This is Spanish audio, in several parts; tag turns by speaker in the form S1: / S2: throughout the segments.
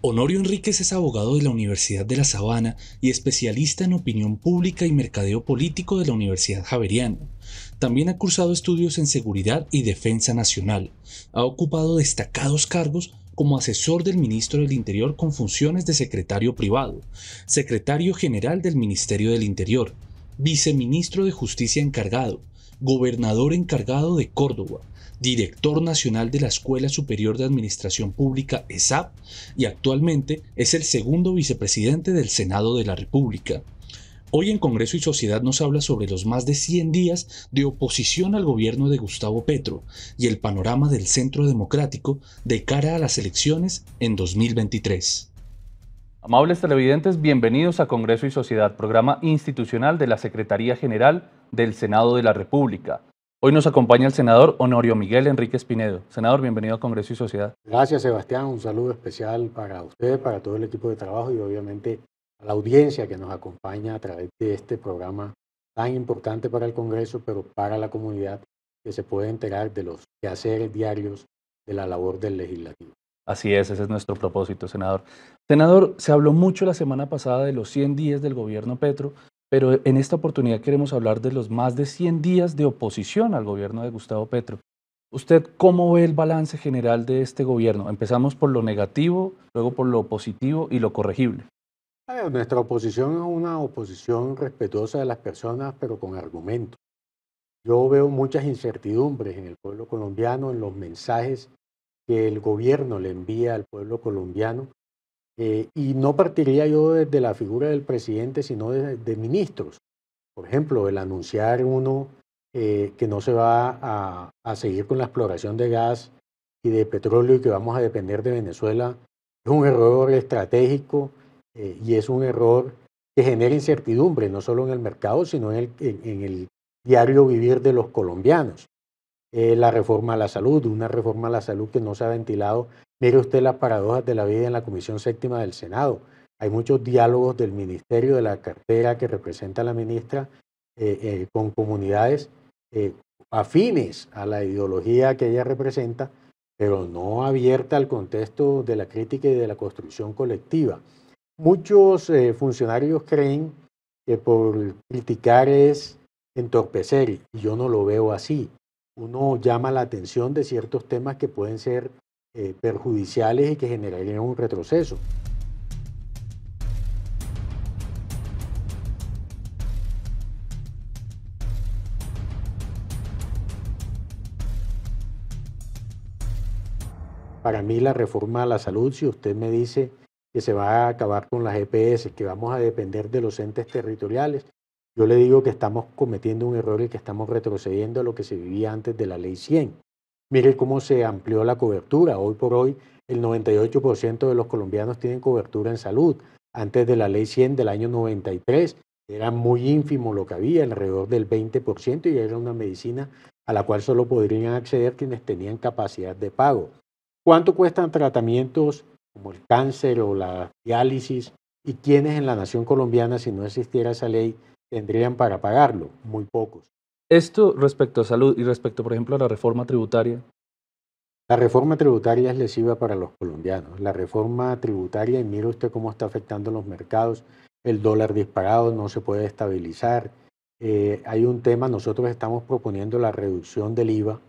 S1: Honorio Enríquez es abogado de la Universidad de La Sabana y especialista en opinión pública y mercadeo político de la Universidad Javeriana. También ha cursado estudios en seguridad y defensa nacional. Ha ocupado destacados cargos como asesor del ministro del Interior con funciones de secretario privado, secretario general del Ministerio del Interior, viceministro de Justicia encargado, gobernador encargado de Córdoba, director nacional de la Escuela Superior de Administración Pública ESAP y actualmente es el segundo vicepresidente del Senado de la República. Hoy en Congreso y Sociedad nos habla sobre los más de 100 días de oposición al gobierno de Gustavo Petro y el panorama del centro democrático de cara a las elecciones en 2023. Amables televidentes, bienvenidos a Congreso y Sociedad, programa institucional de la Secretaría General del Senado de la República. Hoy nos acompaña el senador Honorio Miguel Enrique Espinedo. Senador, bienvenido a Congreso y Sociedad.
S2: Gracias, Sebastián. Un saludo especial para usted, para todo el equipo de trabajo y obviamente a la audiencia que nos acompaña a través de este programa tan importante para el Congreso, pero para la comunidad que se puede enterar de los quehaceres diarios de
S1: la labor del legislativo. Así es, ese es nuestro propósito, senador. Senador, se habló mucho la semana pasada de los 100 días del gobierno Petro pero en esta oportunidad queremos hablar de los más de 100 días de oposición al gobierno de Gustavo Petro. ¿Usted cómo ve el balance general de este gobierno? Empezamos por lo negativo, luego por lo positivo y lo corregible.
S2: nuestra oposición es una oposición respetuosa de las personas, pero con argumentos. Yo veo muchas incertidumbres en el pueblo colombiano, en los mensajes que el gobierno le envía al pueblo colombiano eh, y no partiría yo desde la figura del presidente, sino de, ministros. Por ejemplo, el anunciar uno eh, que no se va a, seguir con la exploración de gas y de petróleo y que vamos a depender de Venezuela es un error estratégico eh, y es un error que genera incertidumbre, no solo en el mercado, sino en el diario vivir de los colombianos. Eh, la reforma a la salud, una reforma a la salud que no se ha ventilado. Mire usted las paradojas de la vida en la Comisión Séptima del Senado. Hay muchos diálogos del Ministerio, de la cartera que representa la ministra, eh, eh, con comunidades afines a la ideología que ella representa, pero no abierta al contexto de la crítica y de la construcción colectiva. Muchos funcionarios creen que por criticar es entorpecer, y yo no lo veo así uno llama la atención de ciertos temas que pueden ser eh, perjudiciales y que generarían un retroceso. Para mí la reforma a la salud, si usted me dice que se va a acabar con las EPS, que vamos a depender de los entes territoriales, yo le digo que estamos cometiendo un error y que estamos retrocediendo a lo que se vivía antes de la ley 100. Mire cómo se amplió la cobertura. Hoy por hoy el 98% de los colombianos tienen cobertura en salud. Antes de la ley 100 del año 93 era muy ínfimo lo que había, alrededor del 20%, y era una medicina a la cual solo podrían acceder quienes tenían capacidad de pago. ¿Cuánto cuestan tratamientos como el cáncer o la diálisis? ¿Y quiénes en la nación colombiana, si no existiera esa ley, tendrían para pagarlo, muy pocos.
S1: Esto respecto a salud y respecto, por ejemplo, a la reforma tributaria.
S2: La reforma tributaria es lesiva para los colombianos. La reforma tributaria, y mire usted cómo está afectando los mercados, el dólar disparado no se puede estabilizar. Eh, hay un tema, nosotros estamos proponiendo la reducción del IVA.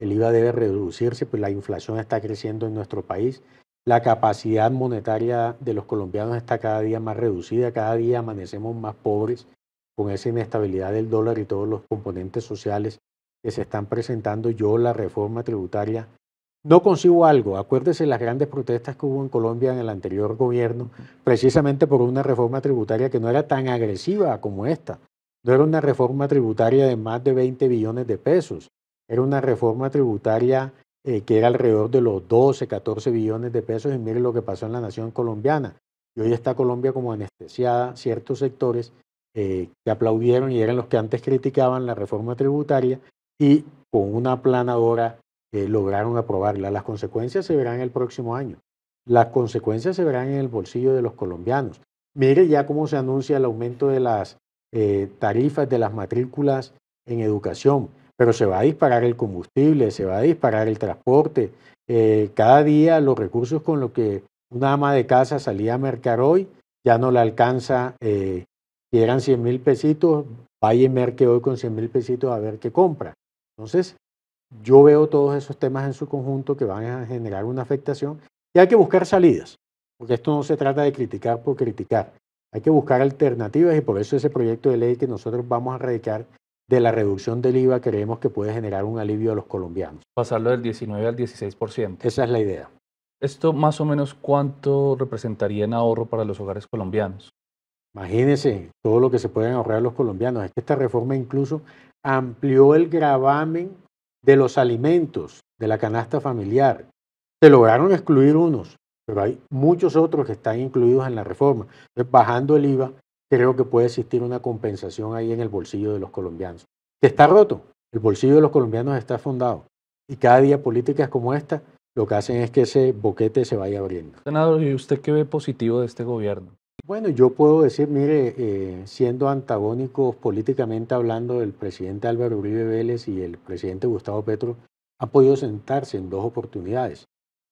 S2: El IVA debe reducirse, pues la inflación está creciendo en nuestro país. La capacidad monetaria de los colombianos está cada día más reducida, cada día amanecemos más pobres con esa inestabilidad del dólar y todos los componentes sociales que se están presentando, yo la reforma tributaria no consigo algo. Acuérdese las grandes protestas que hubo en Colombia en el anterior gobierno, precisamente por una reforma tributaria que no era tan agresiva como esta. No era una reforma tributaria de más de 20 billones de pesos. Era una reforma tributaria eh, que era alrededor de los 12, 14 billones de pesos. Y mire lo que pasó en la nación colombiana. Y hoy está Colombia como anestesiada, ciertos sectores eh, que aplaudieron y eran los que antes criticaban la reforma tributaria y con una planadora eh, lograron aprobarla. Las consecuencias se verán el próximo año. Las consecuencias se verán en el bolsillo de los colombianos. Mire ya cómo se anuncia el aumento de las eh, tarifas de las matrículas en educación, pero se va a disparar el combustible, se va a disparar el transporte. cada día los recursos con los que una ama de casa salía a mercar hoy ya no la alcanza y eran 100 mil pesitos, vaya y merque hoy con 100 mil pesitos a ver qué compra. Entonces, yo veo todos esos temas en su conjunto que van a generar una afectación y hay que buscar salidas, porque esto no se trata de criticar por criticar. Hay que buscar alternativas y por eso ese proyecto de ley que nosotros vamos a radicar de
S1: la reducción del IVA creemos que puede generar un alivio a los colombianos. Pasarlo del 19 al 16%. Esa es la idea. ¿Esto más o menos cuánto representaría en ahorro para los hogares colombianos? Imagínense todo lo que se pueden ahorrar los colombianos. Es que esta reforma incluso
S2: amplió el gravamen de los alimentos de la canasta familiar. Se lograron excluir unos, pero hay muchos otros que están incluidos en la reforma. Entonces, bajando el IVA, creo que puede existir una compensación ahí en el bolsillo de los colombianos. Que está roto, el bolsillo de los colombianos está fundado. Y cada día políticas como esta
S1: lo que hacen es que ese boquete se vaya abriendo. Senador, ¿y usted qué ve positivo de este gobierno?
S2: Bueno, yo puedo decir, mire, eh, siendo antagónicos políticamente hablando, el presidente Álvaro Uribe Vélez y el presidente Gustavo Petro han podido sentarse en dos oportunidades.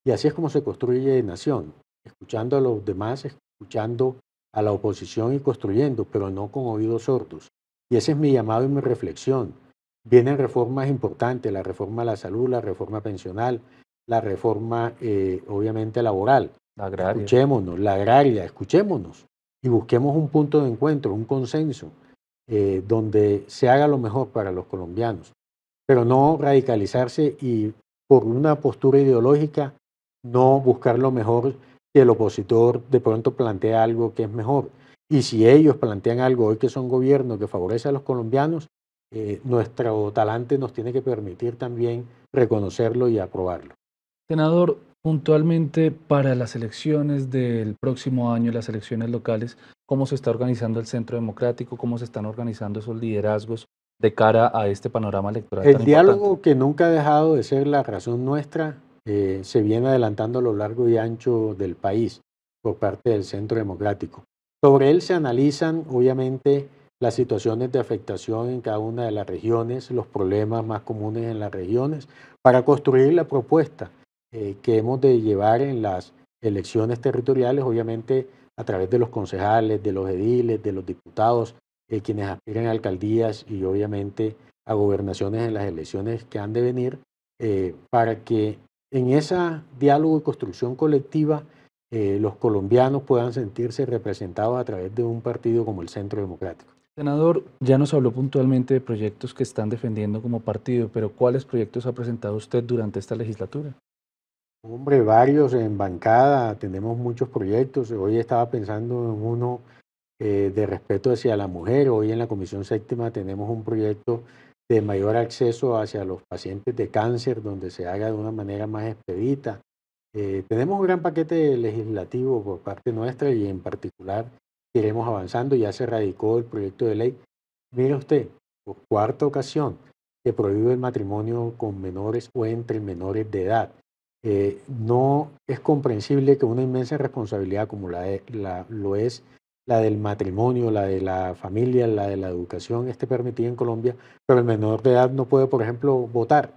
S2: Y así es como se construye nación, escuchando a los demás, escuchando a la oposición y construyendo, pero no con oídos sordos. Y ese es mi llamado y mi reflexión. Vienen reformas importantes, la reforma a la salud, la reforma pensional, la reforma eh, obviamente laboral. Escuchémonos, la agraria, escuchémonos y busquemos un punto de encuentro, un consenso, eh, donde se haga lo mejor para los colombianos, pero no radicalizarse y por una postura ideológica no buscar lo mejor que el opositor de pronto plantea algo que es mejor. Y si ellos plantean algo hoy que son gobierno que favorece a los colombianos, eh, nuestro talante nos tiene que permitir también reconocerlo y aprobarlo.
S1: Senador, puntualmente para las elecciones del próximo año, las elecciones locales, ¿cómo se está organizando el Centro Democrático? ¿Cómo se están organizando esos liderazgos de cara a este panorama electoral? El diálogo
S2: que nunca ha dejado de ser la razón nuestra eh, se viene adelantando a lo largo y ancho del país por parte del Centro Democrático. Sobre él se analizan, obviamente, las situaciones de afectación en cada una de las regiones, los problemas más comunes en las regiones, para construir la propuesta eh, que hemos de llevar en las elecciones territoriales, obviamente a través de los concejales, de los ediles, de los diputados, eh, quienes aspiran a alcaldías y obviamente a gobernaciones en las elecciones que han de venir, eh, para que en ese diálogo y construcción colectiva los colombianos puedan sentirse representados a través de un partido como el Centro Democrático.
S1: Senador, ya nos habló puntualmente de proyectos que están defendiendo como partido, pero ¿cuáles proyectos ha presentado usted durante esta legislatura?
S2: Hombre, varios en bancada, tenemos muchos proyectos. Hoy estaba pensando en uno eh, de respeto hacia la mujer. Hoy en la Comisión Séptima tenemos un proyecto de mayor acceso hacia los pacientes de cáncer, donde se haga de una manera más expedita. Eh, tenemos un gran paquete legislativo por parte nuestra y en particular iremos avanzando. Ya se radicó el proyecto de ley. Mire usted, por cuarta ocasión, que prohíbe el matrimonio con menores o entre menores de edad. Eh, no es comprensible que una inmensa responsabilidad como la, lo es la del matrimonio, la de la familia, la de la educación, esté permitida en Colombia, pero el menor de edad no puede, por ejemplo, votar.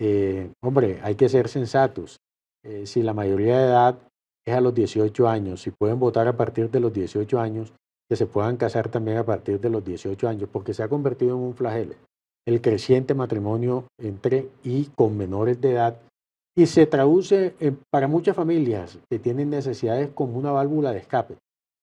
S2: Eh, hombre, hay que ser sensatos. Eh, si la mayoría de edad es a los 18 años, si pueden votar a partir de los 18 años, que se puedan casar también a partir de los 18 años, porque se ha convertido en un flagelo el creciente matrimonio entre y con menores de edad y se traduce para muchas familias que tienen necesidades como una válvula de escape.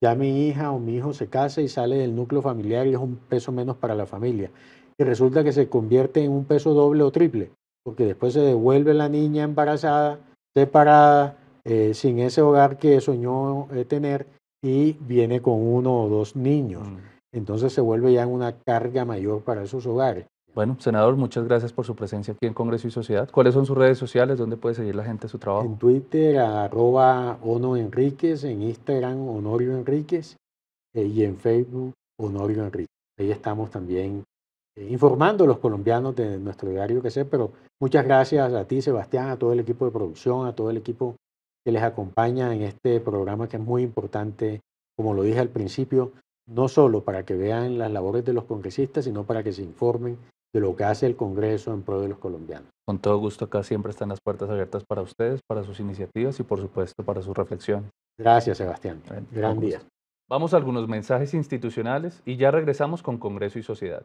S2: Ya mi hija o mi hijo se casa y sale del núcleo familiar y es un peso menos para la familia. Y resulta que se convierte en un peso doble o triple, porque después se devuelve la niña embarazada, separada, eh, sin ese hogar que soñó eh, tener y
S1: viene con uno o dos niños. Mm. Entonces se vuelve ya una carga mayor para esos hogares. Bueno, senador, muchas gracias por su presencia aquí en Congreso y Sociedad. ¿Cuáles son sus redes sociales? ¿Dónde puede seguir la gente su trabajo? En
S2: Twitter, arroba Ono Enríquez, en Instagram, Honorio Enríquez, eh, y en Facebook, Honorio Enríquez. Ahí estamos también eh, informando a los colombianos de nuestro diario que sé, pero muchas gracias a ti, Sebastián, a todo el equipo de producción, a todo el equipo que les acompaña en este programa que es muy importante, como lo dije al principio, no solo para que vean las labores de los congresistas, sino para que se informen de lo que hace el Congreso en pro de los colombianos.
S1: Con todo gusto, acá siempre están las puertas abiertas para ustedes, para sus iniciativas y por supuesto para su reflexión. Gracias, Sebastián. Gran día. Vamos a algunos mensajes institucionales y ya regresamos con Congreso y Sociedad.